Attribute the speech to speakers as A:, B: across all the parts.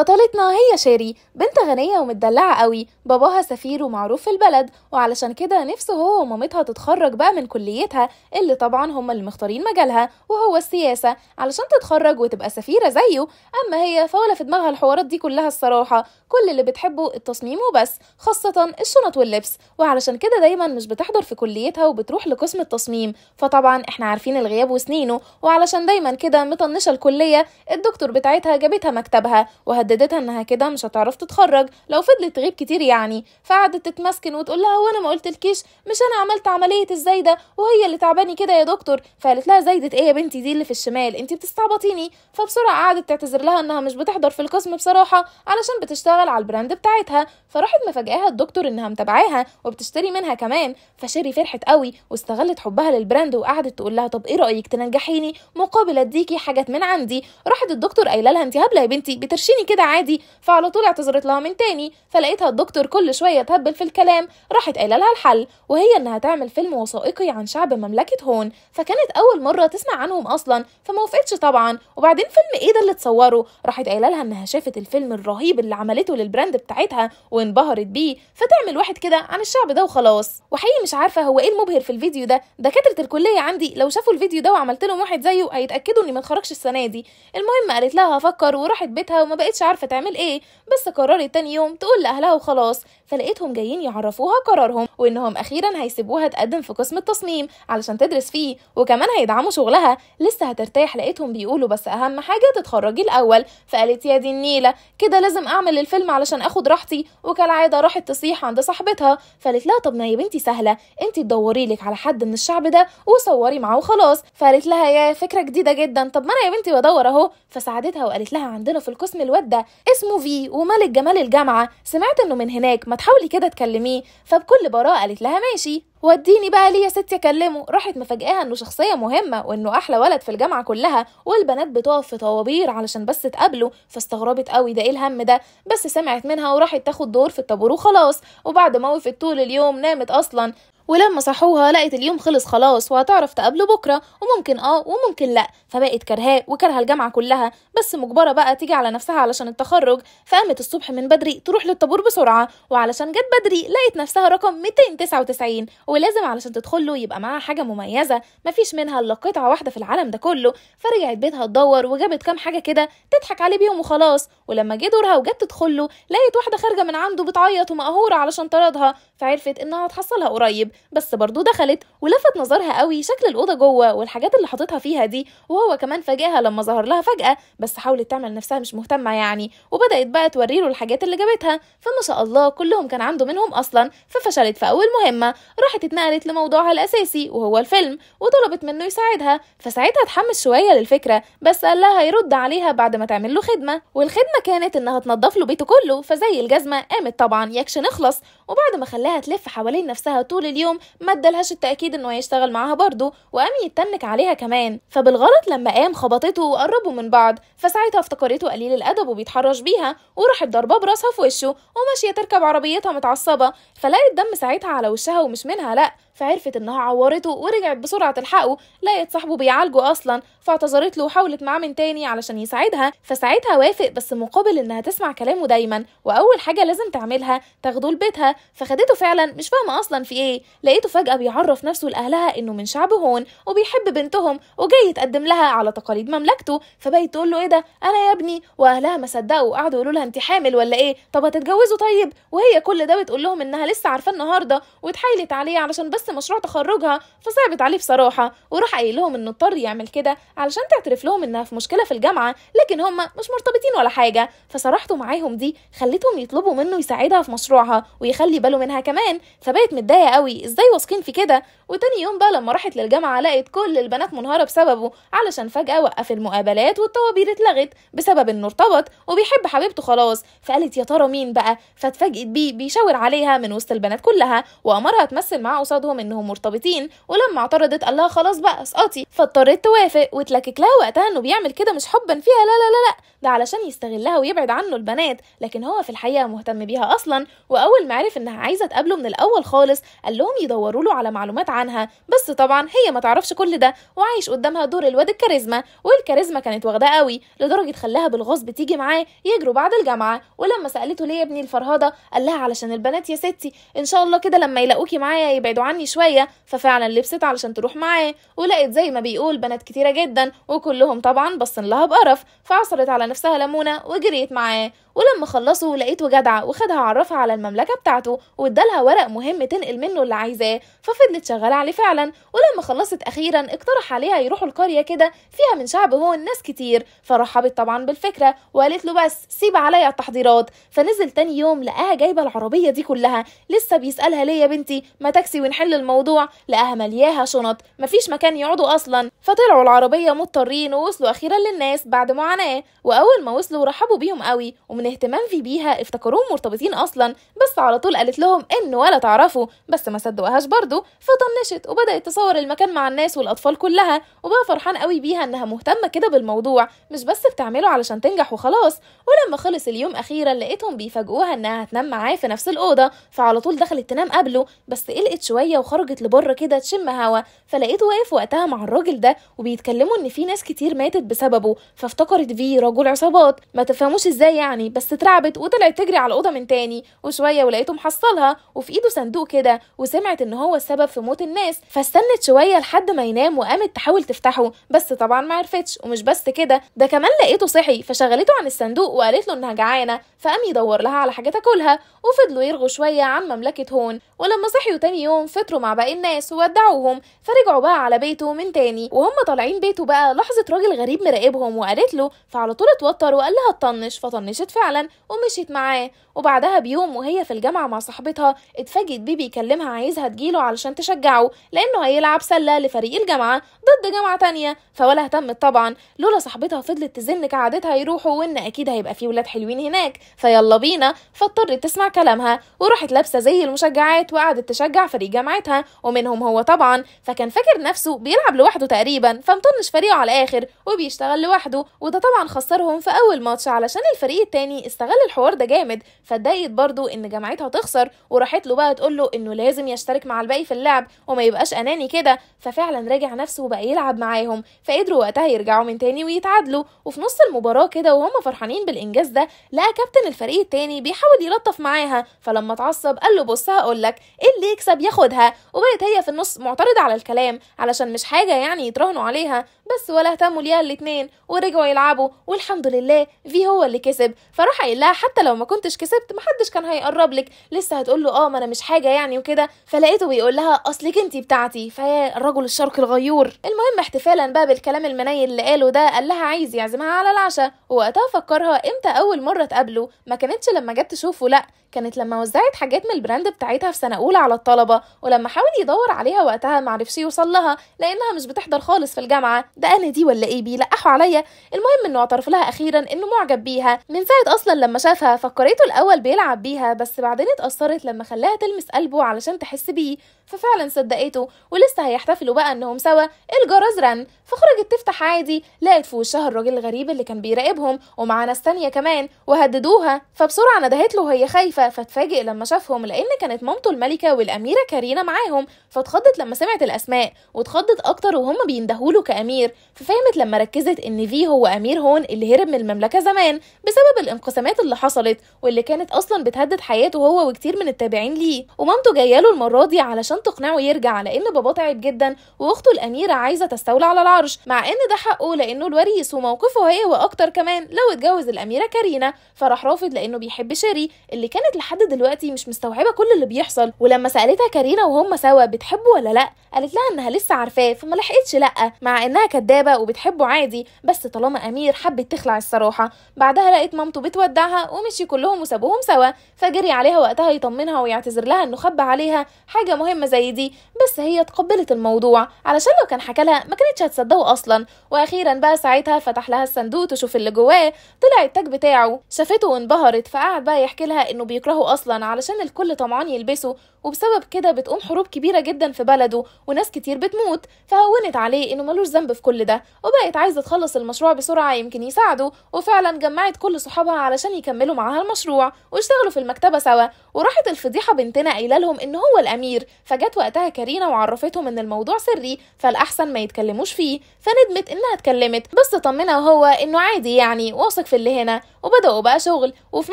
A: بطلتنا هي شيري بنت غنية ومتدلعة قوي باباها سفير ومعروف في البلد وعلشان كده نفسه هو ومامتها تتخرج بقى من كليتها اللي طبعا هم اللي مختارين مجالها وهو السياسة علشان تتخرج وتبقى سفيرة زيه أما هي فولا في دماغها الحوارات دي كلها الصراحة كل اللي بتحبه التصميم وبس خاصة الشنط واللبس وعلشان كده دايما مش بتحضر في كليتها وبتروح لقسم التصميم فطبعا احنا عارفين الغياب وسنينه وعلشان دايما كده مطنشة الكلية الدكتور بتاعتها جابتها مكتبها وهد وهددتها انها كده مش هتعرف تتخرج لو فضلت تغيب كتير يعني فقعدت تتمسكن وتقول لها وانا ما قلتلكيش مش انا عملت عمليه الزايده وهي اللي تعباني كده يا دكتور فقالت لها زايده ايه يا بنتي دي اللي في الشمال انت بتستعبطيني فبسرعه قعدت تعتذر لها انها مش بتحضر في القسم بصراحه علشان بتشتغل على البراند بتاعتها فراحت مفاجاها الدكتور انها متابعاها وبتشتري منها كمان فشيري فرحت قوي واستغلت حبها للبراند وقعدت تقول لها طب ايه رايك تنجحيني مقابل اديكي حاجات من عندي راحت الدكتور قايله لها انت هبله يا بنتي بترشيني كده كده عادي فعلى طول اعتذرت لها من تاني فلقيتها الدكتور كل شويه تهبل في الكلام راحت قايله لها الحل وهي انها تعمل فيلم وثائقي عن شعب مملكه هون فكانت اول مره تسمع عنهم اصلا فما وافقتش طبعا وبعدين فيلم ايه ده اللي اتصوره راحت قايله لها انها شافت الفيلم الرهيب اللي عملته للبراند بتاعتها وانبهرت بيه فتعمل واحد كده عن الشعب ده وخلاص وحقيقي مش عارفه هو ايه المبهر في الفيديو ده دكاتره الكليه عندي لو شافوا الفيديو ده وعملت لهم واحد زيه هيتاكدوا اني ما السنه دي المهم قالت لها هفكر وراحت بيتها وما بقتش كانتش عارفه تعمل ايه بس قررت تاني يوم تقول لاهلها وخلاص فلقيتهم جايين يعرفوها قرارهم وانهم اخيرا هيسيبوها تقدم في قسم التصميم علشان تدرس فيه وكمان هيدعموا شغلها لسه هترتاح لقيتهم بيقولوا بس اهم حاجه تتخرجي الاول فقالت يا دي النيله كده لازم اعمل الفيلم علشان اخد راحتي وكالعاده راحت تصيح عند صاحبتها فقالت لها طب ما يا بنتي سهله انت تدوري لك على حد من الشعب ده وصوري معاه وخلاص فقالت لها يا فكره جديده جدا طب ما انا يا بنتي بدور اهو فساعدتها وقالت لها عندنا في القسم الواد ده اسمه في وملك جمال الجامعه سمعت انه من هناك ما تحاولي كده تكلميه فبكل براءه قالت لها ماشي وديني بقى ليه يا ستي اكلمه راحت مفاجئها انه شخصيه مهمه وانه احلى ولد في الجامعه كلها والبنات بتقف في طوابير علشان بس تقابله فاستغربت قوي ده ايه الهم ده بس سمعت منها وراحت تاخد دور في الطابور وخلاص وبعد ما وقفت طول اليوم نامت اصلا ولما صحوها لقت اليوم خلص خلاص وهتعرف تقابله بكره وممكن اه وممكن لا فبقت كرهاه وكره الجامعه كلها بس مجبره بقى تيجي على نفسها علشان التخرج فقامت الصبح من بدري تروح للطابور بسرعه وعلشان جت بدري لقت نفسها رقم 299 ولازم علشان تدخله يبقى معاها حاجه مميزه مفيش منها الا قطعه واحده في العالم ده كله فرجعت بيتها تدور وجابت كام حاجه كده تضحك عليه بيهم وخلاص ولما جه دورها وجت تدخله لقيت واحده خارجه من عنده بتعيط ومقهوره علشان طردها فعرفت انها هتحصلها قريب بس برضه دخلت ولفت نظرها قوي شكل الاوضه جوه والحاجات اللي حاططها فيها دي وهو كمان فاجئها لما ظهر لها فجاه بس حاولت تعمل نفسها مش مهتمه يعني وبدات بقى توريله الحاجات اللي جابتها فما شاء الله كلهم كان عنده منهم اصلا ففشلت في اول مهمه راحت كانت اتنقلت لموضوعها الأساسي وهو الفيلم وطلبت منه يساعدها فساعتها اتحمس شوية للفكرة بس قال لها هيرد عليها بعد ما تعمل له خدمة والخدمة كانت إنها تنظف له بيته كله فزي الجزمة قامت طبعا يكش نخلص وبعد ما خلاها تلف حوالين نفسها طول اليوم ما ادالهاش التأكيد إنه هيشتغل معاها برضه وقام يتنك عليها كمان فبالغلط لما قام خبطته وقربوا من بعض فساعتها افتكرته قليل الأدب وبيتحرش بيها وراحت ضرباه براسها في وشه وماشية تركب عربيتها متعصبة فلقيت دم ساعتها على وشها ومش منها Allez. فعرفت إنها عورته ورجعت بسرعة تلحقه لقيت صاحبه بيعالجه أصلا فاعتذرت له وحاولت معاه من تاني علشان يساعدها فساعتها وافق بس مقابل إنها تسمع كلامه دايما وأول حاجة لازم تعملها تاخده لبيتها فخدته فعلا مش فاهمة أصلا في إيه لقيته فجأة بيعرف نفسه لأهلها إنه من شعب هون وبيحب بنتهم وجاي يتقدم لها على تقاليد مملكته فبقت تقول له إيه ده أنا يا ابني وأهلها ما صدقوا وقعدوا يقولوا لها أنت حامل ولا إيه طب هتتجوزوا طيب وهي كل ده بتقول لهم إنها لسه عارفاه النهارده واتحايلت عليه علشان بس مشروع تخرجها فصعبت عليه بصراحه وراح قايل لهم انه اضطر يعمل كده علشان تعترف لهم انها في مشكله في الجامعه لكن هم مش مرتبطين ولا حاجه فصراحته معاهم دي خلتهم يطلبوا منه يساعدها في مشروعها ويخلي باله منها كمان فبقت متضايقه قوي ازاي واثقين في كده وتاني يوم بقى لما راحت للجامعه لقت كل البنات منهاره بسببه علشان فجاه وقف المقابلات والطوابير اتلغت بسبب انه ارتبط وبيحب حبيبته خلاص فقالت يا ترى مين بقى فاتفاجئت بيه بيشاور عليها من وسط البنات كلها وامرها تمثل معاه قصادهم لهم انهم مرتبطين ولما اعترضت قال لها خلاص بقى اسقطي فاضطرت توافق واتلكك لها وقتها انه بيعمل كده مش حبا فيها لا لا لا لا ده علشان يستغلها ويبعد عنه البنات لكن هو في الحقيقه مهتم بيها اصلا واول ما عرف انها عايزه تقابله من الاول خالص قال لهم يدوروا له على معلومات عنها بس طبعا هي ما تعرفش كل ده وعايش قدامها دور الواد الكاريزما والكاريزما كانت واخداه قوي لدرجه خلاها بالغصب تيجي معاه يجروا بعد الجامعه ولما سالته ليه يا ابني الفرهده قال لها علشان البنات يا ستي ان شاء الله كده لما يلاقوكي معايا يبعدوا عني عمي شوية ففعلا لبست علشان تروح معاه ولقيت زي ما بيقول بنات كتيرة جدا وكلهم طبعا بصن لها بقرف فعصرت على نفسها لمونة وجريت معاه ولما خلصوا لقيته جدع وخدها عرفها على المملكة بتاعته وادالها ورق مهم تنقل منه اللي عايزاه ففضلت شغالة عليه فعلا ولما خلصت أخيرا اقترح عليها يروحوا القرية كده فيها من شعب هون ناس كتير فرحبت طبعا بالفكرة وقالت له بس سيب عليا التحضيرات فنزل تاني يوم لقاها جايبة العربية دي كلها لسه بيسألها ليه يا بنتي ما تاكسي ونحل الموضوع لقاها ملياها شنط مفيش مكان يقعدوا أصلا فطلعوا العربية مضطرين ووصلوا أخيرا للناس بعد معاناة وأول ما وصلوا رحبوا بيهم قوي ومن ومن في بيها افتكروهم مرتبطين اصلا بس على طول قالت لهم انه ولا تعرفوا بس ما صدقوهاش برضه فطنشت وبدات تصور المكان مع الناس والاطفال كلها وبقى فرحان قوي بيها انها مهتمه كده بالموضوع مش بس بتعمله علشان تنجح وخلاص ولما خلص اليوم اخيرا لقيتهم بيفاجئوها انها هتنام معاه في نفس الاوضه فعلى طول دخلت تنام قبله بس قلقت شويه وخرجت لبره كده تشم هوا فلقيته واقف وقتها مع الراجل ده وبيتكلموا ان في ناس كتير ماتت بسببه فافتكرت فيه رجل عصابات ما تفهموش ازاي يعني بس اترعبت وطلعت تجري على الاوضه من تاني وشويه ولقيته محصلها وفي ايده صندوق كده وسمعت ان هو السبب في موت الناس فاستنت شويه لحد ما ينام وقامت تحاول تفتحه بس طبعا ما عرفتش ومش بس كده ده كمان لقيته صحي فشغلته عن الصندوق وقالت له انها جعانه فقام يدور لها على حاجه تاكلها وفضلوا يرغوا شويه عن مملكه هون ولما صحيوا تاني يوم فطروا مع باقي الناس وودعوهم فرجعوا بقى على بيته من تاني وهم طالعين بيته بقى لاحظت راجل غريب مراقبهم وقالت له فعلى طول اتوتر وقال لها اطنش فطنشت فعلا فعلا ومشيت معاه وبعدها بيوم وهي في الجامعة مع صاحبتها اتفاجئت بيه بيكلمها عايزها تجيله علشان تشجعه لأنه هيلعب سلة لفريق الجامعة ضد جامعة تانية فولا اهتمت طبعا لولا صاحبتها فضلت تزن كعادتها يروحوا وإن أكيد هيبقى في ولاد حلوين هناك فيلا بينا فاضطرت تسمع كلامها وراحت لابسة زي المشجعات وقعدت تشجع فريق جامعتها ومنهم هو طبعا فكان فاكر نفسه بيلعب لوحده تقريبا فمطنش فريقه على الآخر وبيشتغل لوحده وده طبعا خسرهم في أول ماتش علشان الفريق التاني التاني يعني استغل الحوار ده جامد فاتضايقت برضو ان جامعتها تخسر وراحت له بقى تقول له انه لازم يشترك مع الباقي في اللعب وما يبقاش اناني كده ففعلا راجع نفسه وبقى يلعب معاهم فقدروا وقتها يرجعوا من تاني ويتعادلوا وفي نص المباراه كده وهم فرحانين بالانجاز ده لقى كابتن الفريق التاني بيحاول يلطف معاها فلما اتعصب قال له بص هقول لك إيه اللي يكسب ياخدها وبقت هي في النص معترضه على الكلام علشان مش حاجه يعني يتراهنوا عليها بس ولا اهتموا ليها الاتنين ورجعوا يلعبوا والحمد لله في هو اللي كسب فراح قايل لها حتى لو ما كنتش كسبت محدش كان هيقرب لك لسه هتقول له اه ما انا مش حاجه يعني وكده فلقيته بيقول لها اصلك انتي بتاعتي فهي الرجل الشرق الغيور المهم احتفالا بقى بالكلام المنيل اللي قاله ده قال لها عايز يعزمها على العشاء ووقتها فكرها امتى اول مره تقابله ما كانتش لما جت تشوفه لا كانت لما وزعت حاجات من البراند بتاعتها في سنه اولى على الطلبه ولما حاول يدور عليها وقتها معرفش يوصل لها لانها مش بتحضر خالص في الجامعه ده انا دي ولا ايه بيلقحوا عليا المهم انه اعترف لها اخيرا انه معجب بيها من ساعه اصلا لما شافها فكرته الاول بيلعب بيها بس بعدين اتاثرت لما خلاها تلمس قلبه علشان تحس بيه ففعلا صدقته ولسه هيحتفلوا بقى انهم سوا الجرس رن فخرجت تفتح عادي لقت في وشها الراجل الغريب اللي كان بيراقبهم ومع ناس تانية كمان وهددوها فبسرعه ندهت له وهي خايفه فاتفاجئ لما شافهم لأن كانت مامته الملكة والأميرة كارينا معاهم فاتخضت لما سمعت الأسماء واتخضت أكتر وهم بيندهوله كأمير ففهمت لما ركزت إن في هو أمير هون اللي هرب من المملكة زمان بسبب الانقسامات اللي حصلت واللي كانت أصلا بتهدد حياته هو وكتير من التابعين ليه ومامته جاية له المرة دي علشان تقنعه يرجع لأن باباه تعب جدا وأخته الأميرة عايزة تستولى على العرش مع إن ده حقه لأنه الوريث وموقفه هي واكتر كمان لو اتجوز الأميرة كارينا فراح رافض لأنه بيحب شيري اللي كانت كانت لحد دلوقتي مش مستوعبه كل اللي بيحصل ولما سالتها كارينا وهم سوا بتحبه ولا لا قالت لها انها لسه عارفاه فما لحقتش لا مع انها كدابه وبتحبه عادي بس طالما امير حبت تخلع الصراحه بعدها لقت مامته بتودعها ومشي كلهم وسابوهم سوا فجري عليها وقتها يطمنها ويعتذر لها انه خبى عليها حاجه مهمه زي دي بس هي تقبلت الموضوع علشان لو كان حكى لها ما كانتش هتصدقه اصلا واخيرا بقى ساعتها فتح لها الصندوق تشوف اللي جواه طلع التاج بتاعه شافته وانبهرت فقعد بقى يحكي لها انه بيكرهه اصلا علشان الكل طمعان يلبسه وبسبب كده بتقوم حروب كبيرة جدا في بلده وناس كتير بتموت فهونت عليه إنه ملوش ذنب في كل ده وبقت عايزة تخلص المشروع بسرعة يمكن يساعده وفعلا جمعت كل صحابها علشان يكملوا معاها المشروع واشتغلوا في المكتبة سوا وراحت الفضيحة بنتنا قايلة لهم إن هو الأمير فجت وقتها كارينا وعرفتهم إن الموضوع سري فالأحسن ما يتكلموش فيه فندمت إنها اتكلمت بس طمنها هو إنه عادي يعني واثق في اللي هنا وبدأوا بقى شغل وفي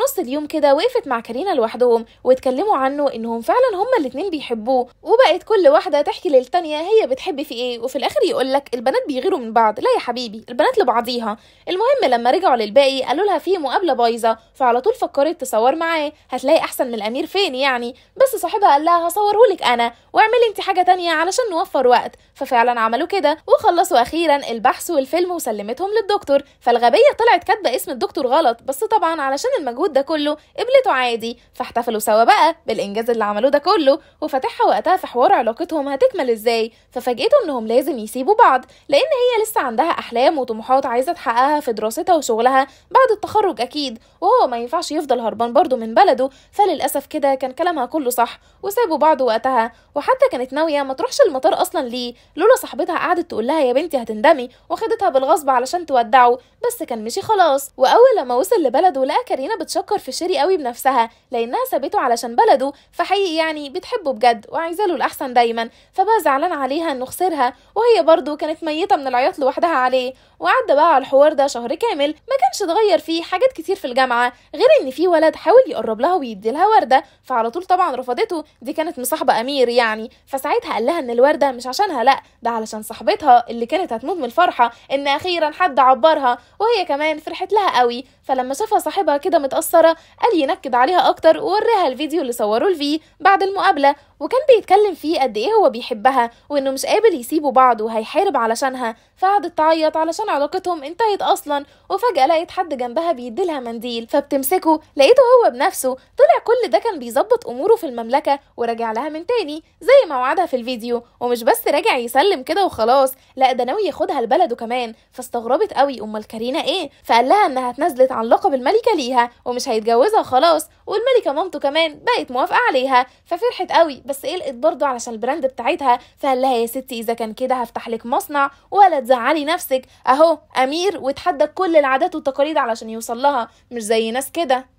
A: نص اليوم كده وقفت مع كارينا لوحدهم واتكلموا عنه إنهم فعلا هما الاتنين بيحبوه وبقت كل واحدة تحكي للتانية هي بتحب في ايه وفي الاخر يقولك البنات بيغيروا من بعض لا يا حبيبي البنات لبعضيها المهم لما رجعوا للباقي قالوا لها في مقابلة بايظة فعلى طول فكرت تصور معاه هتلاقي احسن من الامير فين يعني بس صاحبها قال لها هصورهولك انا واعملي انت حاجة تانية علشان نوفر وقت ففعلا عملوا كده وخلصوا اخيرا البحث والفيلم وسلمتهم للدكتور فالغبيه طلعت كاتبه اسم الدكتور غلط بس طبعا علشان المجهود ده كله قبلته عادي فاحتفلوا سوا بقى بالانجاز اللي عملوه ده كله وفاتحها وقتها في حوار علاقتهم هتكمل ازاي ففاجئته انهم لازم يسيبوا بعض لان هي لسه عندها احلام وطموحات عايزه تحققها في دراستها وشغلها بعد التخرج اكيد وهو ما ينفعش يفضل هربان برضه من بلده فللاسف كده كان كلامها كله صح وسابوا بعض وقتها وحتى كانت ناويه ما تروحش المطار اصلا ليه لولا صاحبتها قعدت تقول لها يا بنتي هتندمي وخدتها بالغصب علشان تودعه بس كان مشي خلاص واول لما وصل لبلده لقى كارينا بتشكر في شيري قوي بنفسها لانها سابته علشان بلده فحقيقي يعني بتحبه بجد وعايزه له الاحسن دايما فبقى زعلان عليها انه خسرها وهي برضه كانت ميته من العياط لوحدها عليه وعدى بقى على الحوار ده شهر كامل ما كانش اتغير فيه حاجات كتير في الجامعه غير ان في ولد حاول يقرب لها ويدي لها ورده فعلى طول طبعا رفضته دي كانت مصاحبه امير يعني فساعتها قال لها ان الورده مش عشانها لا ده علشان صاحبتها اللي كانت هتموت من الفرحه ان اخيرا حد عبرها وهي كمان فرحت لها قوي فلما شافها صاحبها كده متأثرة قال ينكد عليها أكتر ووريها الفيديو اللي صوره الفي بعد المقابلة وكان بيتكلم فيه قد إيه هو بيحبها وإنه مش قابل يسيبوا بعض وهيحارب علشانها فقعدت تعيط علشان علاقتهم انتهت أصلا وفجأة لقيت حد جنبها بيديلها منديل فبتمسكه لقيته هو بنفسه طلع كل ده كان بيظبط أموره في المملكة وراجع لها من تاني زي ما وعدها في الفيديو ومش بس راجع يسلم كده وخلاص لا ده ناوي ياخدها لبلده كمان فاستغربت قوي أمال كارينا إيه فقال لها إنها اتنازلت عن لقب الملكة ليها ومش هيتجوزها خلاص والملكة مامته كمان بقت موافقة عليها ففرحت قوي بس قلقت ايه برضه علشان البراند بتاعتها فقال لها يا ستي إذا كان كده هفتح لك مصنع ولا تزعلي نفسك أهو أمير وتحدى كل العادات والتقاليد علشان يوصل لها مش زي ناس كده